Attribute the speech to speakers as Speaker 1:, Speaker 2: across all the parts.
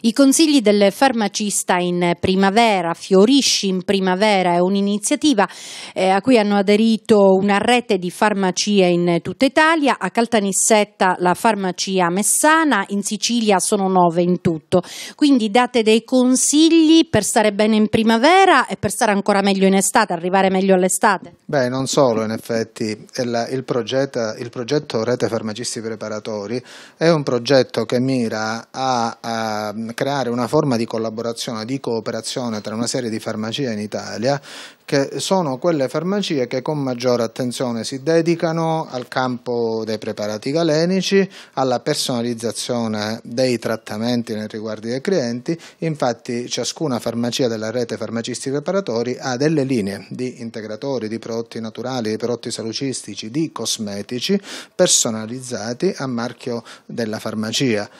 Speaker 1: I consigli del farmacista in primavera, Fiorisci in primavera è un'iniziativa eh, a cui hanno aderito una rete di farmacie in tutta Italia, a Caltanissetta la farmacia Messana, in Sicilia sono nove in tutto. Quindi date dei consigli per stare bene in primavera e per stare ancora meglio in estate, arrivare meglio all'estate?
Speaker 2: Beh, non solo in effetti, il, il, progetto, il progetto Rete Farmacisti Preparatori è un progetto che mira a, a creare una forma di collaborazione, di cooperazione tra una serie di farmacie in Italia che sono quelle farmacie che con maggiore attenzione si dedicano al campo dei preparati galenici, alla personalizzazione dei trattamenti nei riguardi dei clienti, infatti ciascuna farmacia della rete farmacisti preparatori ha delle linee di integratori, di prodotti naturali, di prodotti salucistici, di cosmetici personalizzati a marchio della farmacia.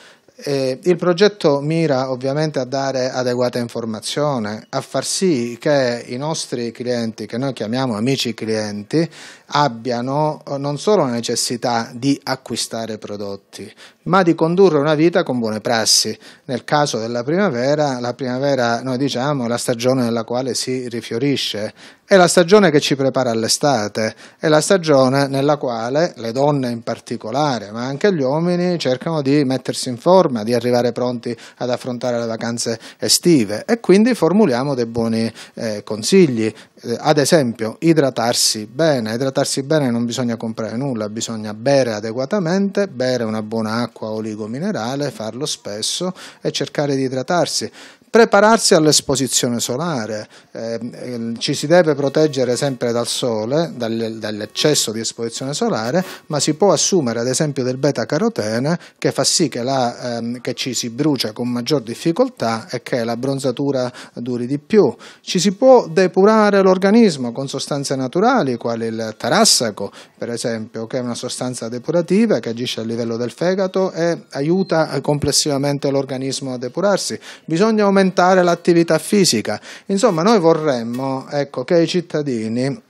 Speaker 2: Eh, il progetto mira ovviamente a dare adeguata informazione, a far sì che i nostri clienti, che noi chiamiamo amici clienti, abbiano eh, non solo la necessità di acquistare prodotti, ma di condurre una vita con buone prassi. Nel caso della primavera, la primavera noi diciamo è la stagione nella quale si rifiorisce, è la stagione che ci prepara all'estate, è la stagione nella quale le donne in particolare, ma anche gli uomini, cercano di mettersi in forma, di arrivare pronti ad affrontare le vacanze estive e quindi formuliamo dei buoni eh, consigli. Eh, ad esempio, idratarsi bene. Idratarsi bene non bisogna comprare nulla, bisogna bere adeguatamente, bere una buona acqua oligominerale, farlo spesso e cercare di idratarsi prepararsi all'esposizione solare, eh, ci si deve proteggere sempre dal sole, dal, dall'eccesso di esposizione solare, ma si può assumere ad esempio del beta carotene che fa sì che, la, ehm, che ci si brucia con maggior difficoltà e che la bronzatura duri di più. Ci si può depurare l'organismo con sostanze naturali, quali il tarassaco, per esempio, che è una sostanza depurativa che agisce a livello del fegato e aiuta complessivamente l'organismo a depurarsi. Bisogna aumentare l'attività fisica. Insomma, noi vorremmo ecco, che cittadini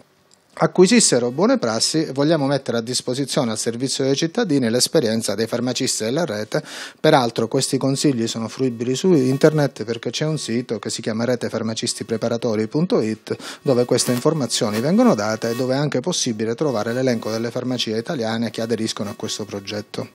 Speaker 2: acquisissero buone prassi, vogliamo mettere a disposizione al servizio dei cittadini l'esperienza dei farmacisti della rete. Peraltro questi consigli sono fruibili su internet perché c'è un sito che si chiama retefarmacistipreparatori.it dove queste informazioni vengono date e dove è anche possibile trovare l'elenco delle farmacie italiane che aderiscono a questo progetto.